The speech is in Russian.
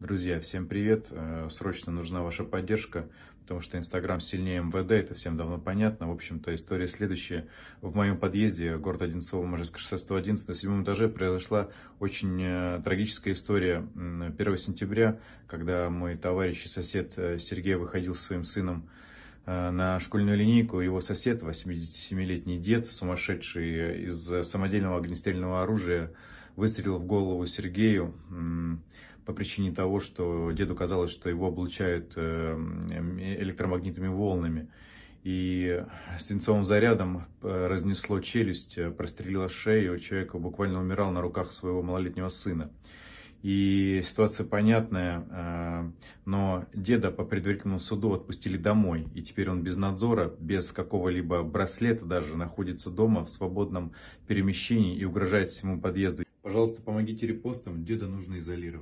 Друзья, всем привет! Э, срочно нужна ваша поддержка, потому что Инстаграм сильнее МВД, это всем давно понятно. В общем-то, история следующая. В моем подъезде, город Одинцово, Можайское шоссе 111, на седьмом этаже произошла очень э, трагическая история 1 сентября, когда мой товарищ и сосед э, Сергей выходил со своим сыном на школьную линейку его сосед, 87-летний дед, сумасшедший из самодельного огнестрельного оружия, выстрелил в голову Сергею по причине того, что деду казалось, что его облучают эм, электромагнитными волнами. И свинцовым зарядом э, разнесло челюсть, э, прострелило шею, человек буквально умирал на руках своего малолетнего сына. И ситуация понятная, э, но деда по предварительному суду отпустили домой. И теперь он без надзора, без какого-либо браслета даже, находится дома в свободном перемещении и угрожает всему подъезду. Пожалуйста, помогите репостам, деда нужно изолировать.